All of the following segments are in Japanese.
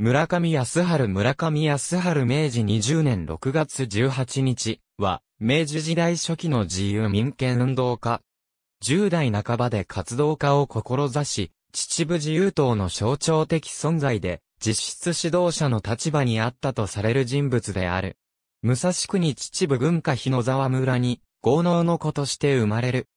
村上康春村上康春明治20年6月18日は、明治時代初期の自由民権運動家。10代半ばで活動家を志し、秩父自由党の象徴的存在で、実質指導者の立場にあったとされる人物である。武蔵国秩父文化日野沢村に、豪農の子として生まれる。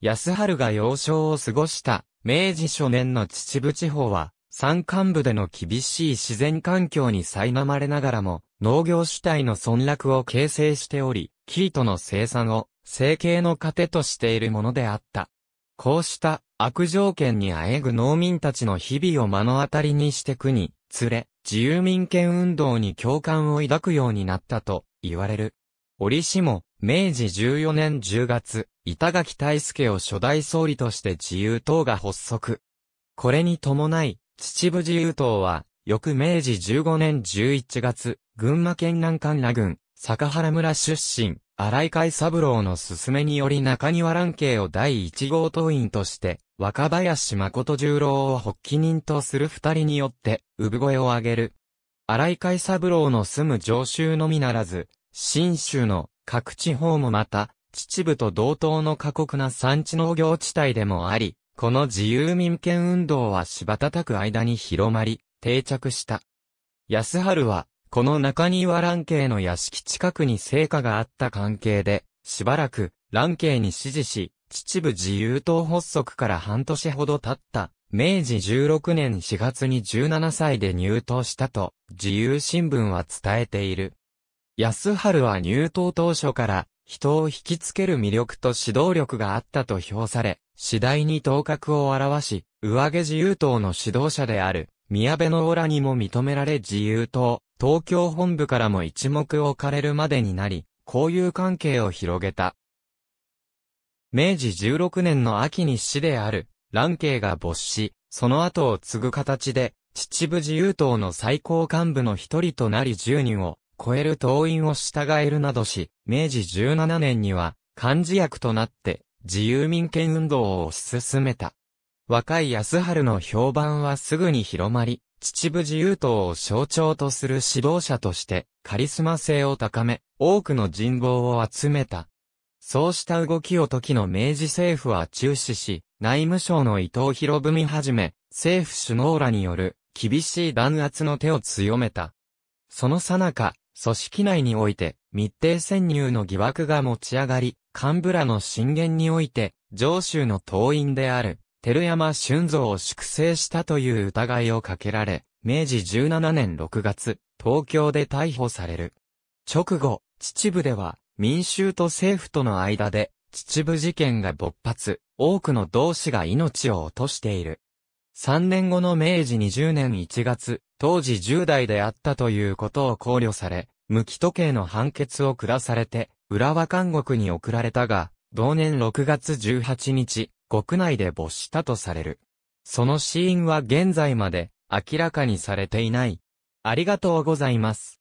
安春が幼少を過ごした、明治初年の秩父地方は、山間部での厳しい自然環境に苛まれながらも、農業主体の村落を形成しており、生糸の生産を、生計の糧としているものであった。こうした悪条件にあえぐ農民たちの日々を目の当たりにしてくに、れ、自由民権運動に共感を抱くようになったと言われる。折しも、明治14年10月、板垣大輔を初代総理として自由党が発足。これに伴い、秩父自由党は、翌明治15年11月、群馬県南関羅郡、坂原村出身、荒井海三郎の勧めにより中庭蘭慶を第一号党員として、若林誠十郎を発起人とする二人によって、産声を上げる。荒井海三郎の住む上州のみならず、新州の各地方もまた、秩父と同等の過酷な産地農業地帯でもあり、この自由民権運動は柴叩く間に広まり、定着した。安春は、この中庭蘭慶の屋敷近くに成果があった関係で、しばらく、蘭慶に支持し、秩父自由党発足から半年ほど経った、明治16年4月に17歳で入党したと、自由新聞は伝えている。安春は入党当初から、人を引きつける魅力と指導力があったと評され、次第に頭角を現し、上下自由党の指導者である、宮部のオラにも認められ自由党、東京本部からも一目置かれるまでになり、交友関係を広げた。明治16年の秋に死である、蘭慶が没し、その後を継ぐ形で、秩父自由党の最高幹部の一人となり10人を超える党員を従えるなどし、明治17年には、幹事役となって、自由民権運動を推し進めた。若い安春の評判はすぐに広まり、秩父自由党を象徴とする指導者として、カリスマ性を高め、多くの人望を集めた。そうした動きを時の明治政府は中止し、内務省の伊藤博文はじめ、政府首脳らによる、厳しい弾圧の手を強めた。そのさなか、組織内において、密偵潜入の疑惑が持ち上がり、カンブラの震源において、上州の党員である、照山俊蔵を粛清したという疑いをかけられ、明治17年6月、東京で逮捕される。直後、秩父では、民衆と政府との間で、秩父事件が勃発、多くの同志が命を落としている。3年後の明治20年1月、当時10代であったということを考慮され、無期時計の判決を下されて、浦和監獄に送られたが、同年6月18日、国内で没したとされる。その死因は現在まで明らかにされていない。ありがとうございます。